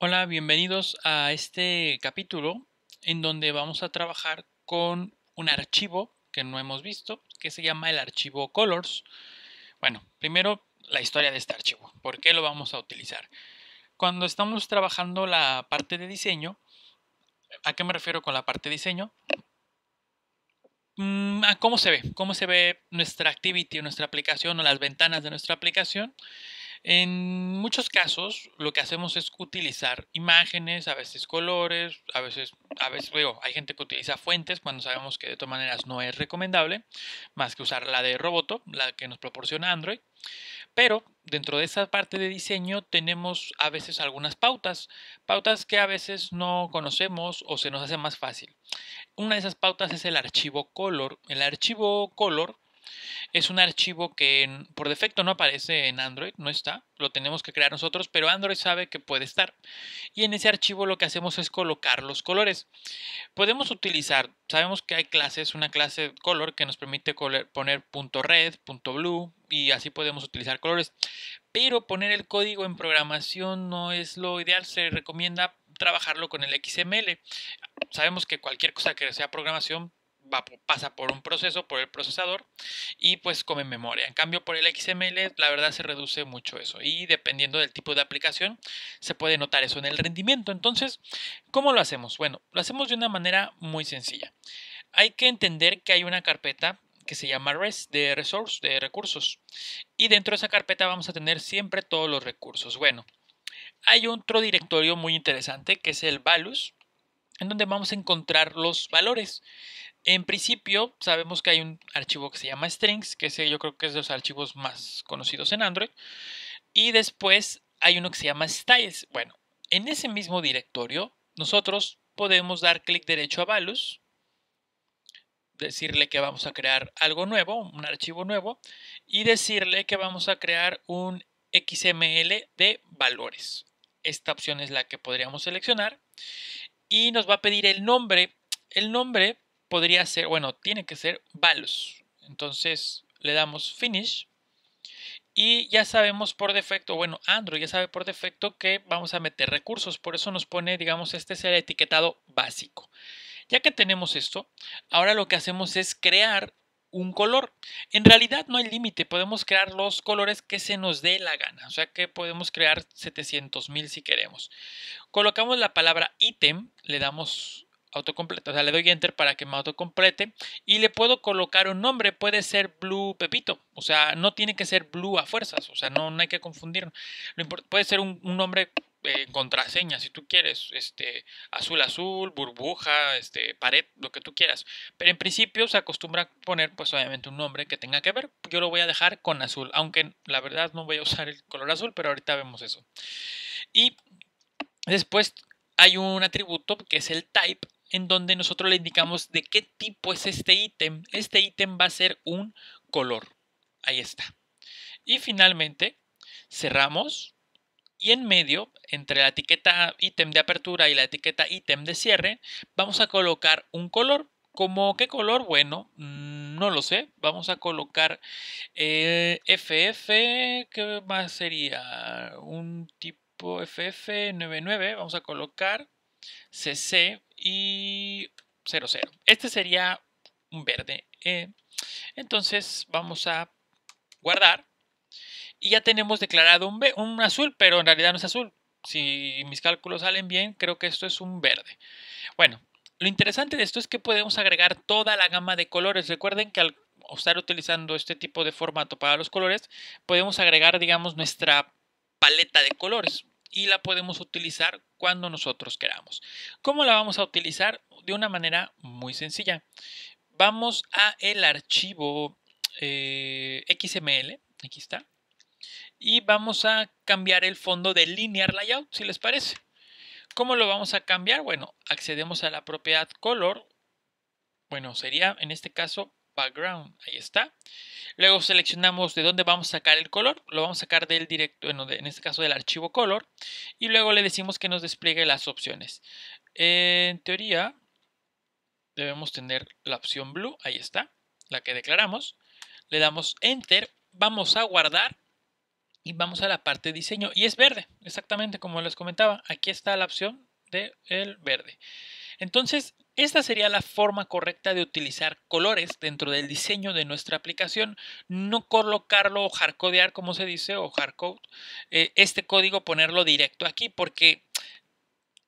Hola, bienvenidos a este capítulo en donde vamos a trabajar con un archivo que no hemos visto, que se llama el archivo colors. Bueno, primero la historia de este archivo, por qué lo vamos a utilizar. Cuando estamos trabajando la parte de diseño, ¿a qué me refiero con la parte de diseño? Mm, cómo se ve, cómo se ve nuestra activity, nuestra aplicación o las ventanas de nuestra aplicación en muchos casos lo que hacemos es utilizar imágenes, a veces colores, a veces, a veces hay gente que utiliza fuentes cuando sabemos que de todas maneras no es recomendable, más que usar la de Roboto, la que nos proporciona Android. Pero dentro de esa parte de diseño tenemos a veces algunas pautas, pautas que a veces no conocemos o se nos hace más fácil. Una de esas pautas es el archivo color. El archivo color es un archivo que por defecto no aparece en Android, no está, lo tenemos que crear nosotros, pero Android sabe que puede estar. Y en ese archivo lo que hacemos es colocar los colores. Podemos utilizar, sabemos que hay clases, una clase color que nos permite poner punto .red, punto .blue y así podemos utilizar colores. Pero poner el código en programación no es lo ideal, se recomienda trabajarlo con el XML. Sabemos que cualquier cosa que sea programación pasa por un proceso, por el procesador, y pues come memoria. En cambio, por el XML, la verdad se reduce mucho eso. Y dependiendo del tipo de aplicación, se puede notar eso en el rendimiento. Entonces, ¿cómo lo hacemos? Bueno, lo hacemos de una manera muy sencilla. Hay que entender que hay una carpeta que se llama REST de resource, de recursos. Y dentro de esa carpeta vamos a tener siempre todos los recursos. Bueno, hay otro directorio muy interesante que es el values en donde vamos a encontrar los valores. En principio, sabemos que hay un archivo que se llama strings, que yo creo que es de los archivos más conocidos en Android. Y después hay uno que se llama styles. Bueno, en ese mismo directorio, nosotros podemos dar clic derecho a values, decirle que vamos a crear algo nuevo, un archivo nuevo, y decirle que vamos a crear un XML de valores. Esta opción es la que podríamos seleccionar y nos va a pedir el nombre. El nombre podría ser, bueno, tiene que ser Valus. Entonces le damos Finish. Y ya sabemos por defecto, bueno, Android ya sabe por defecto que vamos a meter recursos. Por eso nos pone, digamos, este es el etiquetado básico. Ya que tenemos esto, ahora lo que hacemos es crear un color. En realidad no hay límite, podemos crear los colores que se nos dé la gana, o sea que podemos crear 700.000 si queremos. Colocamos la palabra ítem, le damos autocompleta, o sea, le doy enter para que me autocomplete y le puedo colocar un nombre, puede ser Blue Pepito, o sea, no tiene que ser Blue a fuerzas, o sea, no, hay que confundir, puede ser un, un nombre eh, contraseña, si tú quieres, este, azul azul, burbuja, este, pared, lo que tú quieras. Pero en principio se acostumbra a poner, pues obviamente, un nombre que tenga que ver. Yo lo voy a dejar con azul, aunque la verdad no voy a usar el color azul, pero ahorita vemos eso. Y después hay un atributo que es el type, en donde nosotros le indicamos de qué tipo es este ítem. Este ítem va a ser un color. Ahí está. Y finalmente cerramos y en medio, entre la etiqueta ítem de apertura y la etiqueta ítem de cierre, vamos a colocar un color. ¿Cómo qué color? Bueno, mm, no lo sé. Vamos a colocar FF, eh, ¿qué más sería? Un tipo FF99. Vamos a colocar CC y 00. Este sería un verde. Eh. entonces vamos a guardar y ya tenemos declarado un, un azul, pero en realidad no es azul. Si mis cálculos salen bien, creo que esto es un verde. Bueno, lo interesante de esto es que podemos agregar toda la gama de colores. Recuerden que al estar utilizando este tipo de formato para los colores, podemos agregar, digamos, nuestra paleta de colores y la podemos utilizar cuando nosotros queramos. ¿Cómo la vamos a utilizar? De una manera muy sencilla. Vamos a el archivo eh, XML, aquí está, y vamos a cambiar el fondo de linear layout, si les parece. ¿Cómo lo vamos a cambiar? Bueno, accedemos a la propiedad color. Bueno, sería en este caso background. Ahí está. Luego seleccionamos de dónde vamos a sacar el color. Lo vamos a sacar del directo, bueno, en este caso del archivo color. Y luego le decimos que nos despliegue las opciones. en teoría, debemos tener la opción blue. Ahí está, la que declaramos. Le damos enter. Vamos a guardar y vamos a la parte de diseño. Y es verde, exactamente como les comentaba. Aquí está la opción del el verde. Entonces, esta sería la forma correcta de utilizar colores dentro del diseño de nuestra aplicación, no colocarlo o hardcodear, como se dice, o hardcode, eh, este código ponerlo directo aquí, porque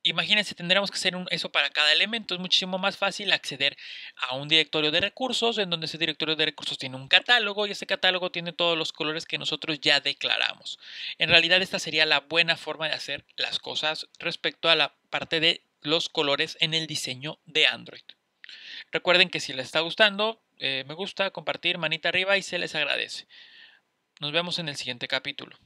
Imagínense, tendríamos que hacer eso para cada elemento. Es muchísimo más fácil acceder a un directorio de recursos, en donde ese directorio de recursos tiene un catálogo y ese catálogo tiene todos los colores que nosotros ya declaramos. En realidad, esta sería la buena forma de hacer las cosas respecto a la parte de los colores en el diseño de Android. Recuerden que si les está gustando, eh, me gusta, compartir, manita arriba y se les agradece. Nos vemos en el siguiente capítulo.